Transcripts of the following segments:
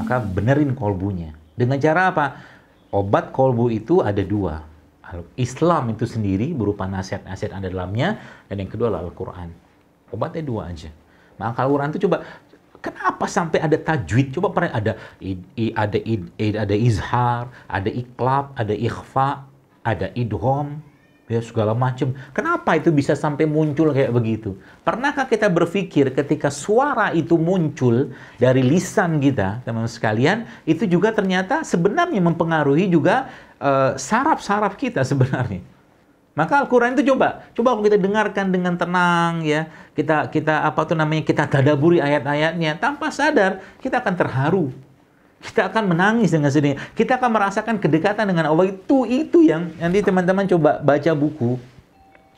maka benerin kolbunya. Dengan cara apa? Obat kolbu itu ada dua. Islam itu sendiri berupa nasihat-nasihat ada dalamnya, dan yang kedua adalah Al-Quran. Obatnya dua aja. Maka Al-Quran itu coba Kenapa sampai ada tajwid? Coba pernah ada ada, ada ada izhar, ada iklab, ada ikhfa, ada idhom, ya segala macam. Kenapa itu bisa sampai muncul kayak begitu? Pernahkah kita berpikir ketika suara itu muncul dari lisan kita, teman-teman sekalian, itu juga ternyata sebenarnya mempengaruhi juga eh, saraf-saraf uh, kita sebenarnya. Maka Al-Qur'an itu coba, coba kalau kita dengarkan dengan tenang ya, kita kita apa tuh namanya kita tadaburi ayat-ayatnya tanpa sadar kita akan terharu kita akan menangis dengan sedih. Kita akan merasakan kedekatan dengan Allah. Itu itu yang nanti teman-teman coba baca buku.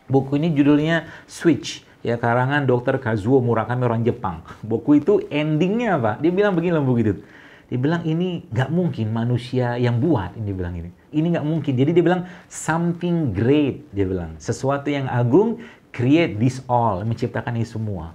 Buku ini judulnya Switch ya karangan Dr. Kazuo Murakami orang Jepang. Buku itu endingnya apa? Dia bilang begini loh begitu. Dia bilang ini nggak mungkin manusia yang buat. Ini bilang ini. Ini nggak mungkin. Jadi dia bilang something great. Dia bilang sesuatu yang agung create this all menciptakan ini semua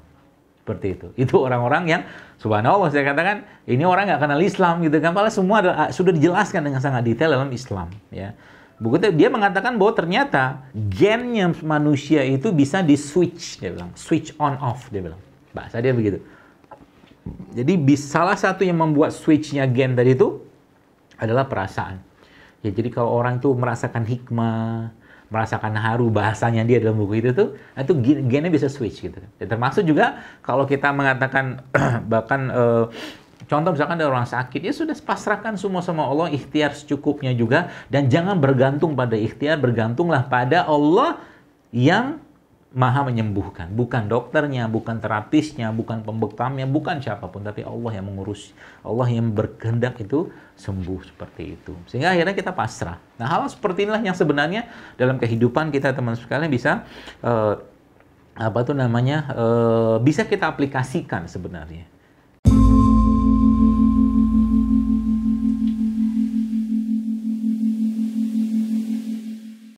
seperti itu. Itu orang-orang yang subhanallah saya katakan ini orang nggak kenal Islam gitu kan. Padahal semua adalah, sudah dijelaskan dengan sangat detail dalam Islam ya. Buku dia mengatakan bahwa ternyata gennya manusia itu bisa di switch dia bilang, switch on off dia bilang. Bahasa dia begitu. Jadi salah satu yang membuat switchnya gen tadi itu adalah perasaan. Ya jadi kalau orang itu merasakan hikmah, merasakan haru bahasanya dia dalam buku itu tuh nah, itu gennya bisa switch gitu kan. dan termasuk juga kalau kita mengatakan bahkan eh, Contoh misalkan ada orang sakit, ya sudah pasrahkan semua sama Allah, ikhtiar secukupnya juga, dan jangan bergantung pada ikhtiar, bergantunglah pada Allah yang maha menyembuhkan. Bukan dokternya, bukan terapisnya, bukan pembekamnya, bukan siapapun. Tapi Allah yang mengurus, Allah yang berkehendak itu sembuh seperti itu. Sehingga akhirnya kita pasrah. Nah hal seperti inilah yang sebenarnya dalam kehidupan kita teman sekalian bisa uh, apa tuh namanya uh, bisa kita aplikasikan sebenarnya